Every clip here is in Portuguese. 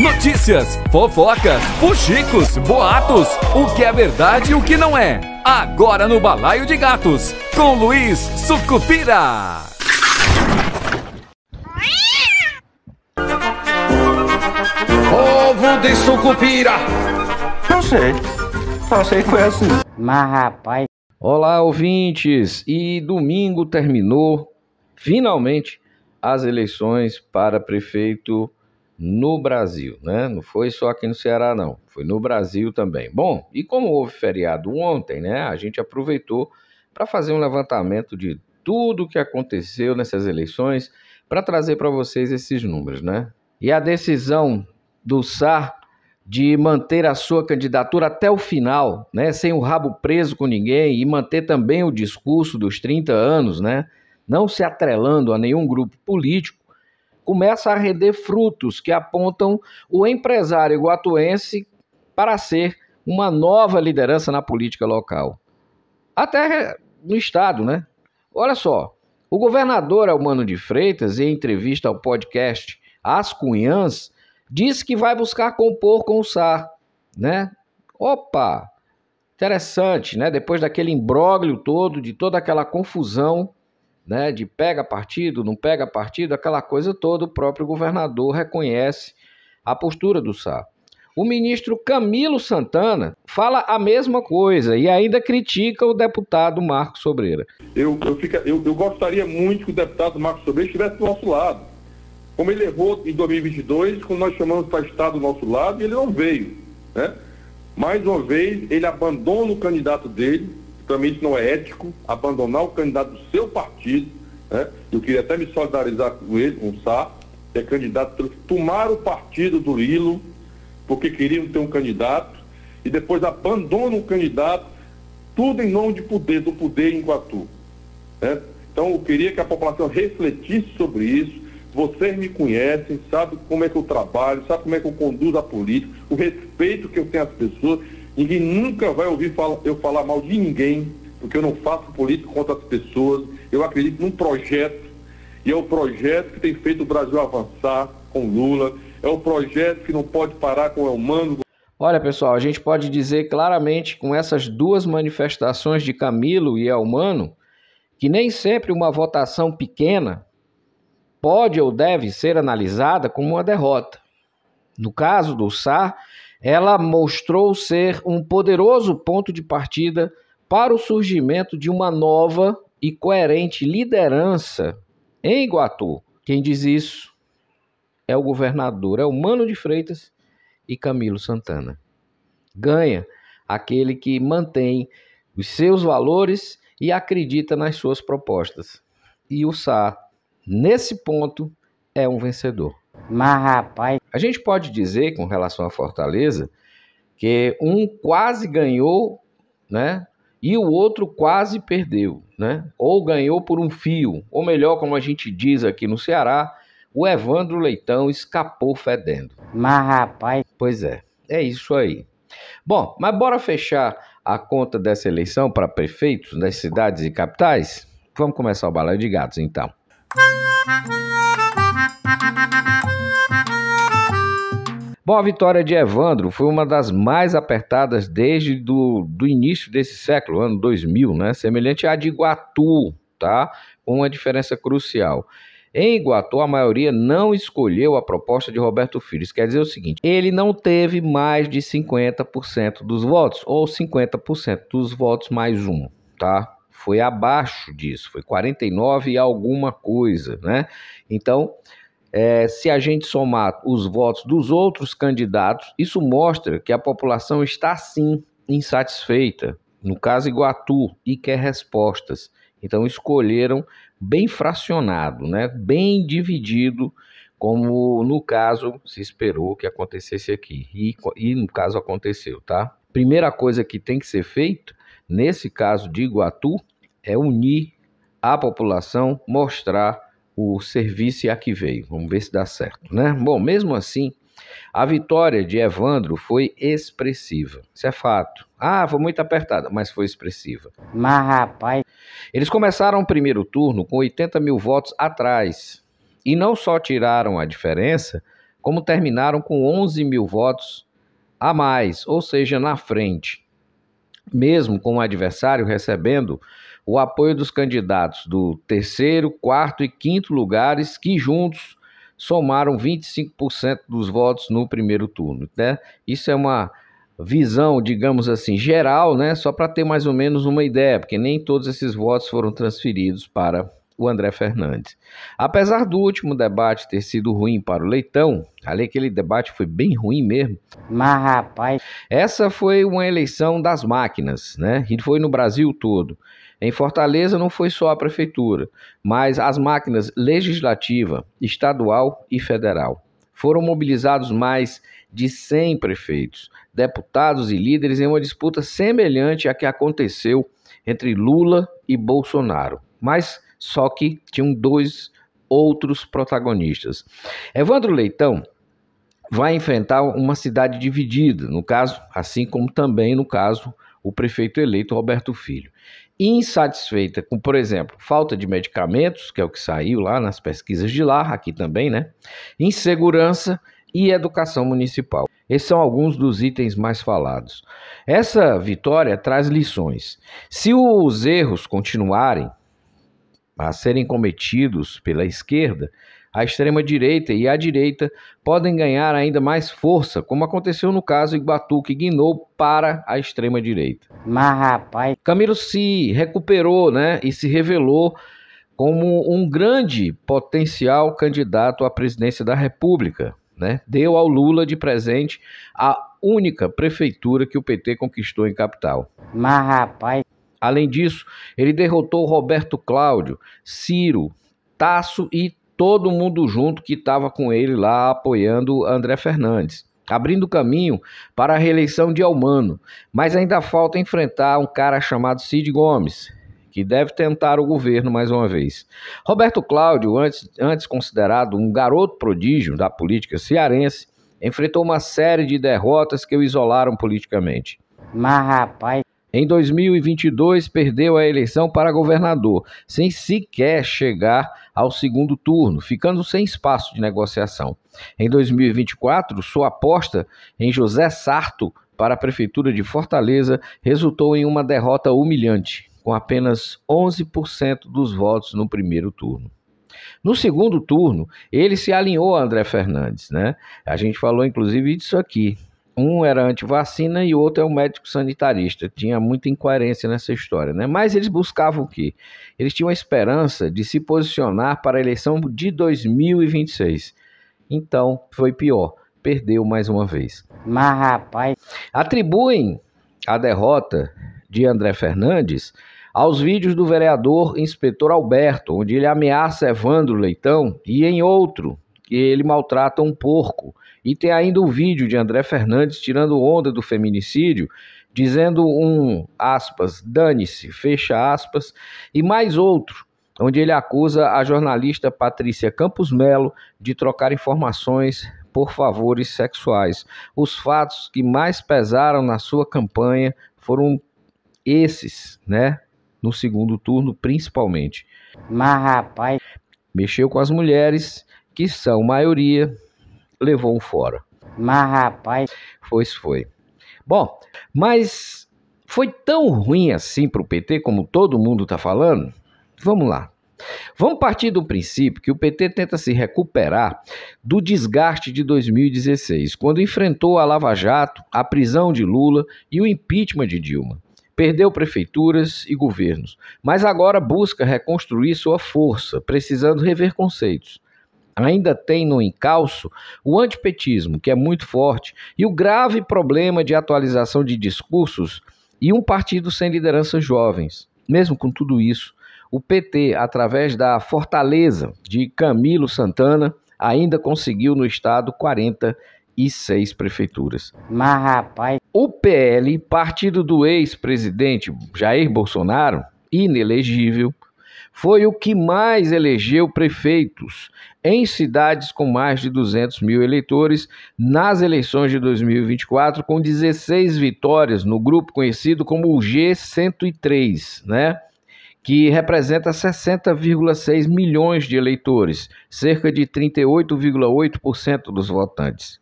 Notícias, fofocas, fuxicos, boatos, o que é verdade e o que não é. Agora no Balaio de Gatos, com Luiz Sucupira. Povo de Sucupira. Eu sei, eu sei que foi assim. Mas rapaz... Olá, ouvintes! E domingo terminou, finalmente, as eleições para prefeito no Brasil, né? Não foi só aqui no Ceará, não. Foi no Brasil também. Bom, e como houve feriado ontem, né? A gente aproveitou para fazer um levantamento de tudo o que aconteceu nessas eleições para trazer para vocês esses números, né? E a decisão do SAR de manter a sua candidatura até o final, né? Sem o rabo preso com ninguém e manter também o discurso dos 30 anos, né? Não se atrelando a nenhum grupo político começa a render frutos que apontam o empresário guatuense para ser uma nova liderança na política local. Até no Estado, né? Olha só, o governador Almano de Freitas, em entrevista ao podcast As Cunhãs, disse que vai buscar compor com o SAR, né? Opa! Interessante, né? Depois daquele imbróglio todo, de toda aquela confusão né, de pega partido, não pega partido, aquela coisa toda, o próprio governador reconhece a postura do Sá. O ministro Camilo Santana fala a mesma coisa e ainda critica o deputado Marco Sobreira. Eu, eu, fica, eu, eu gostaria muito que o deputado Marco Sobreira estivesse do nosso lado. Como ele errou em 2022, quando nós chamamos para estar do nosso lado, e ele não veio. Né? Mais uma vez, ele abandona o candidato dele, também isso não é ético, abandonar o candidato do seu partido, né? Eu queria até me solidarizar com ele, com o Sá, que é candidato tomar o partido do Lilo, porque queriam ter um candidato, e depois abandonam o candidato, tudo em nome de poder, do poder em Guatu. Né? Então eu queria que a população refletisse sobre isso. Vocês me conhecem, sabem como é que eu trabalho, sabem como é que eu conduzo a política, o respeito que eu tenho às pessoas Ninguém nunca vai ouvir eu falar mal de ninguém, porque eu não faço política contra as pessoas. Eu acredito num projeto, e é o projeto que tem feito o Brasil avançar com Lula, é o projeto que não pode parar com o Elmano. Olha, pessoal, a gente pode dizer claramente com essas duas manifestações de Camilo e Elmano que nem sempre uma votação pequena pode ou deve ser analisada como uma derrota. No caso do SAR, ela mostrou ser um poderoso ponto de partida para o surgimento de uma nova e coerente liderança em Iguatu. Quem diz isso é o governador, é o Mano de Freitas e Camilo Santana. Ganha aquele que mantém os seus valores e acredita nas suas propostas. E o Sá, nesse ponto, é um vencedor. Mas, rapaz. A gente pode dizer, com relação à Fortaleza, que um quase ganhou, né? E o outro quase perdeu, né? Ou ganhou por um fio, ou melhor, como a gente diz aqui no Ceará, o Evandro Leitão escapou fedendo. Mas, rapaz. Pois é, é isso aí. Bom, mas bora fechar a conta dessa eleição para prefeitos das cidades e capitais? Vamos começar o balaio de gatos, então. Música Bom, a vitória de Evandro foi uma das mais apertadas desde do, do início desse século, ano 2000, né? Semelhante à de Iguatu, tá? Com uma diferença crucial. Em Iguatu, a maioria não escolheu a proposta de Roberto Filho. Isso quer dizer o seguinte: ele não teve mais de 50% dos votos, ou 50% dos votos mais um, tá? Foi abaixo disso, foi 49 e alguma coisa, né? Então, é, se a gente somar os votos dos outros candidatos, isso mostra que a população está sim insatisfeita. No caso Iguatu, e quer respostas. Então escolheram bem fracionado, né? bem dividido, como no caso se esperou que acontecesse aqui. E, e no caso aconteceu, tá? Primeira coisa que tem que ser feito, nesse caso de Iguatu, é unir a população, mostrar o serviço a que veio. Vamos ver se dá certo, né? Bom, mesmo assim, a vitória de Evandro foi expressiva. Isso é fato. Ah, foi muito apertada, mas foi expressiva. Mas, rapaz. Eles começaram o primeiro turno com 80 mil votos atrás. E não só tiraram a diferença, como terminaram com 11 mil votos a mais, ou seja, na frente. Mesmo com o adversário recebendo o apoio dos candidatos do terceiro, quarto e quinto lugares, que juntos somaram 25% dos votos no primeiro turno. Né? Isso é uma visão, digamos assim, geral, né? só para ter mais ou menos uma ideia, porque nem todos esses votos foram transferidos para o André Fernandes. Apesar do último debate ter sido ruim para o Leitão, ali aquele debate foi bem ruim mesmo. Mas rapaz, essa foi uma eleição das máquinas, né? E foi no Brasil todo. Em Fortaleza não foi só a prefeitura, mas as máquinas legislativa, estadual e federal. Foram mobilizados mais de 100 prefeitos, deputados e líderes em uma disputa semelhante à que aconteceu entre Lula e Bolsonaro. Mas só que tinham dois outros protagonistas. Evandro Leitão vai enfrentar uma cidade dividida, no caso, assim como também no caso o prefeito eleito Roberto Filho insatisfeita com, por exemplo, falta de medicamentos, que é o que saiu lá nas pesquisas de lá, aqui também, né? Insegurança e educação municipal. Esses são alguns dos itens mais falados. Essa vitória traz lições. Se os erros continuarem a serem cometidos pela esquerda, a extrema-direita e a direita podem ganhar ainda mais força, como aconteceu no caso Iguatu, que guinou para a extrema-direita. Mas, rapaz. Camilo se recuperou né, e se revelou como um grande potencial candidato à presidência da República. Né? Deu ao Lula de presente a única prefeitura que o PT conquistou em capital. Mas, rapaz. Além disso, ele derrotou Roberto Cláudio, Ciro, Tasso e todo mundo junto que estava com ele lá apoiando André Fernandes, abrindo caminho para a reeleição de Almano. Mas ainda falta enfrentar um cara chamado Cid Gomes, que deve tentar o governo mais uma vez. Roberto Cláudio, antes, antes considerado um garoto prodígio da política cearense, enfrentou uma série de derrotas que o isolaram politicamente. Mas, rapaz, em 2022, perdeu a eleição para governador, sem sequer chegar ao segundo turno, ficando sem espaço de negociação. Em 2024, sua aposta em José Sarto para a Prefeitura de Fortaleza resultou em uma derrota humilhante, com apenas 11% dos votos no primeiro turno. No segundo turno, ele se alinhou a André Fernandes, né? A gente falou inclusive disso aqui um era anti-vacina e o outro é um médico sanitarista. Tinha muita incoerência nessa história, né? Mas eles buscavam o quê? Eles tinham a esperança de se posicionar para a eleição de 2026. Então, foi pior. Perdeu mais uma vez. Mas, rapaz... Atribuem a derrota de André Fernandes aos vídeos do vereador inspetor Alberto, onde ele ameaça Evandro Leitão e em outro, que ele maltrata um porco. E tem ainda o um vídeo de André Fernandes tirando onda do feminicídio, dizendo um aspas, dane-se, fecha aspas, e mais outro, onde ele acusa a jornalista Patrícia Campos Melo de trocar informações por favores sexuais. Os fatos que mais pesaram na sua campanha foram esses, né? No segundo turno, principalmente. Mas, rapaz. Mexeu com as mulheres que são maioria, levou um fora. Mas rapaz. Pois foi. Bom, mas foi tão ruim assim para o PT, como todo mundo está falando? Vamos lá. Vamos partir do princípio que o PT tenta se recuperar do desgaste de 2016, quando enfrentou a Lava Jato, a prisão de Lula e o impeachment de Dilma. Perdeu prefeituras e governos, mas agora busca reconstruir sua força, precisando rever conceitos ainda tem no encalço o antipetismo, que é muito forte, e o grave problema de atualização de discursos e um partido sem lideranças jovens. Mesmo com tudo isso, o PT, através da fortaleza de Camilo Santana, ainda conseguiu no estado 46 prefeituras. Mas, rapaz. O PL, partido do ex-presidente Jair Bolsonaro, inelegível, foi o que mais elegeu prefeitos em cidades com mais de 200 mil eleitores nas eleições de 2024, com 16 vitórias no grupo conhecido como o G103, né? que representa 60,6 milhões de eleitores, cerca de 38,8% dos votantes.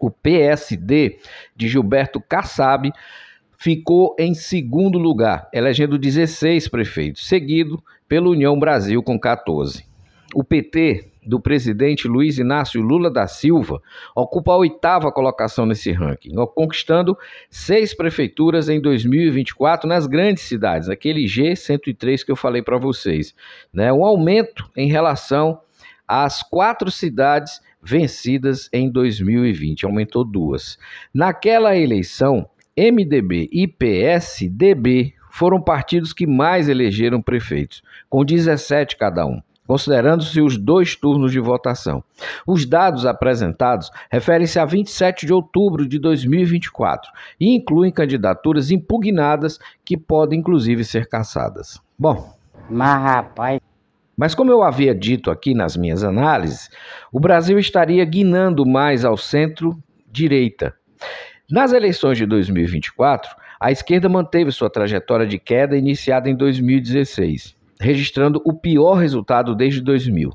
O PSD de Gilberto Kassab ficou em segundo lugar, elegendo 16 prefeitos, seguido pela União Brasil com 14. O PT do presidente Luiz Inácio Lula da Silva ocupa a oitava colocação nesse ranking, conquistando seis prefeituras em 2024 nas grandes cidades, aquele G103 que eu falei para vocês. Né? Um aumento em relação às quatro cidades vencidas em 2020, aumentou duas. Naquela eleição, MDB e PSDB foram partidos que mais elegeram prefeitos, com 17 cada um, considerando-se os dois turnos de votação. Os dados apresentados referem-se a 27 de outubro de 2024 e incluem candidaturas impugnadas que podem inclusive ser cassadas. Bom, mas rapaz, mas, como eu havia dito aqui nas minhas análises, o Brasil estaria guinando mais ao centro-direita. Nas eleições de 2024, a esquerda manteve sua trajetória de queda iniciada em 2016, registrando o pior resultado desde 2000.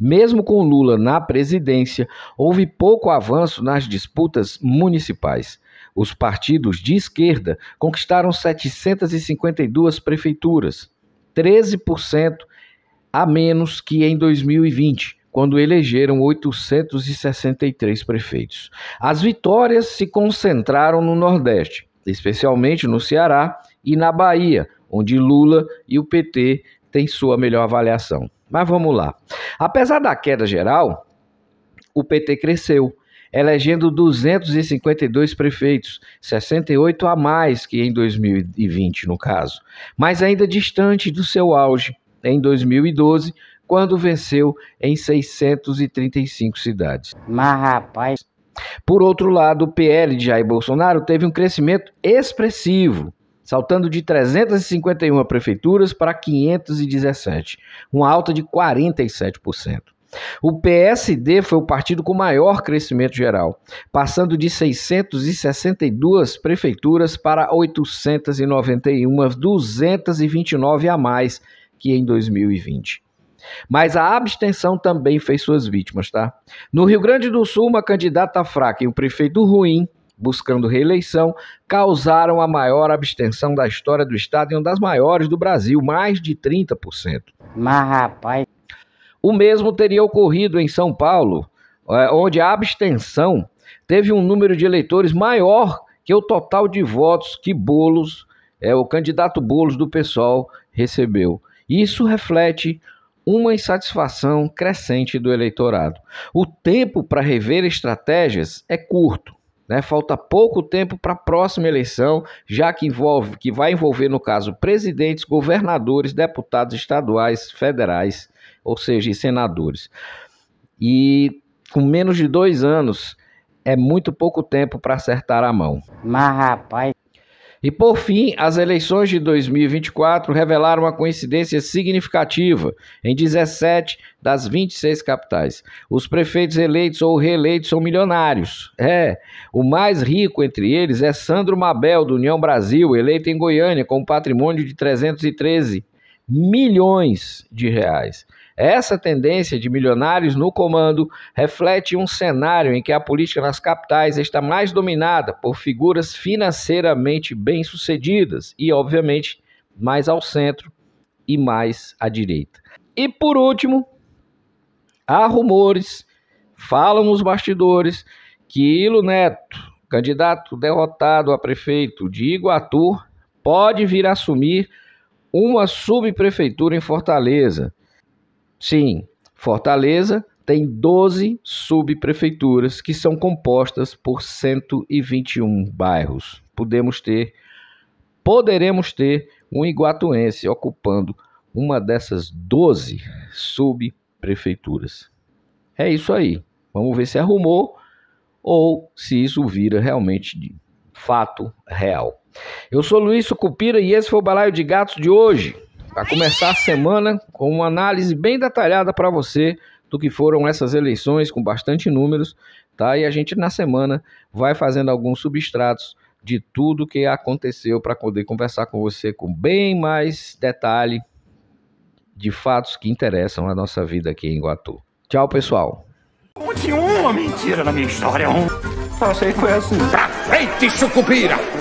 Mesmo com Lula na presidência, houve pouco avanço nas disputas municipais. Os partidos de esquerda conquistaram 752 prefeituras, 13% a menos que em 2020, quando elegeram 863 prefeitos. As vitórias se concentraram no Nordeste, especialmente no Ceará e na Bahia, onde Lula e o PT têm sua melhor avaliação. Mas vamos lá. Apesar da queda geral, o PT cresceu, elegendo 252 prefeitos, 68 a mais que em 2020, no caso, mas ainda distante do seu auge em 2012, quando venceu em 635 cidades. Mas, rapaz. Por outro lado, o PL de Jair Bolsonaro teve um crescimento expressivo, saltando de 351 prefeituras para 517, uma alta de 47%. O PSD foi o partido com maior crescimento geral, passando de 662 prefeituras para 891, 229 a mais que em 2020. Mas a abstenção também fez suas vítimas, tá? No Rio Grande do Sul, uma candidata fraca e um prefeito ruim buscando reeleição, causaram a maior abstenção da história do Estado e uma das maiores do Brasil, mais de 30%. Mas, rapaz. O mesmo teria ocorrido em São Paulo, é, onde a abstenção teve um número de eleitores maior que o total de votos que Bolos, é, o candidato Bolos do PSOL, recebeu. Isso reflete uma insatisfação crescente do eleitorado. O tempo para rever estratégias é curto. Né? Falta pouco tempo para a próxima eleição, já que envolve, que vai envolver, no caso, presidentes, governadores, deputados estaduais, federais, ou seja, senadores. E com menos de dois anos, é muito pouco tempo para acertar a mão. Mas, rapaz, e por fim, as eleições de 2024 revelaram uma coincidência significativa em 17 das 26 capitais. Os prefeitos eleitos ou reeleitos são milionários. É, o mais rico entre eles é Sandro Mabel, do União Brasil, eleito em Goiânia com um patrimônio de 313 milhões de reais. Essa tendência de milionários no comando reflete um cenário em que a política nas capitais está mais dominada por figuras financeiramente bem-sucedidas e, obviamente, mais ao centro e mais à direita. E por último, há rumores, falam nos bastidores, que Ilo Neto, candidato derrotado a prefeito de Iguatu, pode vir assumir uma subprefeitura em Fortaleza. Sim, Fortaleza tem 12 subprefeituras que são compostas por 121 bairros. Podemos ter, poderemos ter um iguatuense ocupando uma dessas 12 subprefeituras. É isso aí. Vamos ver se arrumou ou se isso vira realmente de fato real. Eu sou Luiz Sucupira e esse foi o Balaio de Gatos de hoje a começar a semana com uma análise bem detalhada para você do que foram essas eleições, com bastante números, tá? E a gente na semana vai fazendo alguns substratos de tudo que aconteceu para poder conversar com você com bem mais detalhe de fatos que interessam a nossa vida aqui em Guatu. Tchau, pessoal. Conte uma mentira na minha história, um. Só sei que foi assim. Pra frente, sucupira!